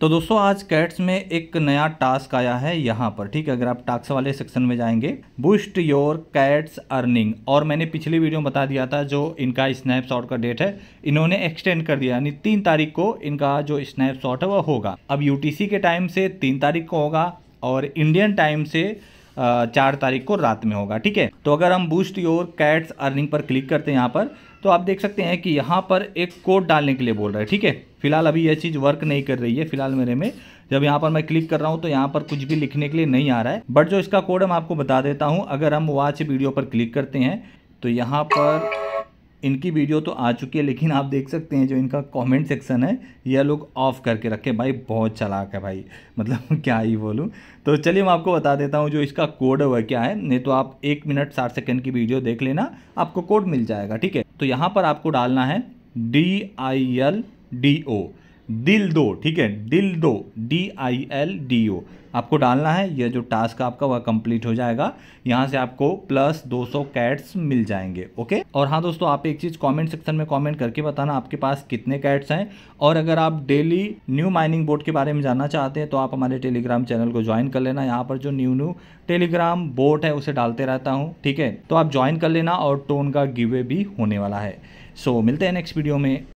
तो दोस्तों आज कैट्स में एक नया टास्क आया है यहाँ पर ठीक है अगर आप टास्क वाले सेक्शन में जाएंगे बुस्ट योर कैट्स अर्निंग और मैंने पिछली वीडियो में बता दिया था जो इनका स्नैपशॉट का डेट है इन्होंने एक्सटेंड कर दिया यानी तीन तारीख को इनका जो स्नैपशॉट है वह होगा अब यूटीसी के टाइम से तीन तारीख को होगा और इंडियन टाइम से चार तारीख को रात में होगा ठीक है तो अगर हम बूस्ट योर कैट्स अर्निंग पर क्लिक करते हैं यहाँ पर तो आप देख सकते हैं कि यहाँ पर एक कोड डालने के लिए बोल रहा है ठीक है फिलहाल अभी यह चीज़ वर्क नहीं कर रही है फिलहाल मेरे में जब यहाँ पर मैं क्लिक कर रहा हूँ तो यहाँ पर कुछ भी लिखने के लिए नहीं आ रहा है बट जो इसका कोड है मैं आपको बता देता हूँ अगर हम वाच वीडियो पर क्लिक करते हैं तो यहाँ पर इनकी वीडियो तो आ चुकी है लेकिन आप देख सकते हैं जो इनका कमेंट सेक्शन है यह लोग ऑफ़ करके रखे भाई बहुत चलाक है भाई मतलब क्या ही बोलूँ तो चलिए मैं आपको बता देता हूँ जो इसका कोड है वह क्या है नहीं तो आप एक मिनट साठ सेकेंड की वीडियो देख लेना आपको कोड मिल जाएगा ठीक है तो यहाँ पर आपको डालना है D I L D O दिल दो ठीक है दिल दो D I L D O आपको डालना है यह जो टास्क आपका वह कंप्लीट हो जाएगा यहाँ से आपको प्लस 200 कैट्स मिल जाएंगे ओके और हाँ दोस्तों आप एक चीज़ कमेंट सेक्शन में कमेंट करके बताना आपके पास कितने कैट्स हैं और अगर आप डेली न्यू माइनिंग बोर्ड के बारे में जानना चाहते हैं तो आप हमारे टेलीग्राम चैनल को ज्वाइन कर लेना यहाँ पर जो न्यू न्यू टेलीग्राम बोट है उसे डालते रहता हूँ ठीक है तो आप ज्वाइन कर लेना और टोन का गिवे भी होने वाला है सो मिलते हैं नेक्स्ट वीडियो में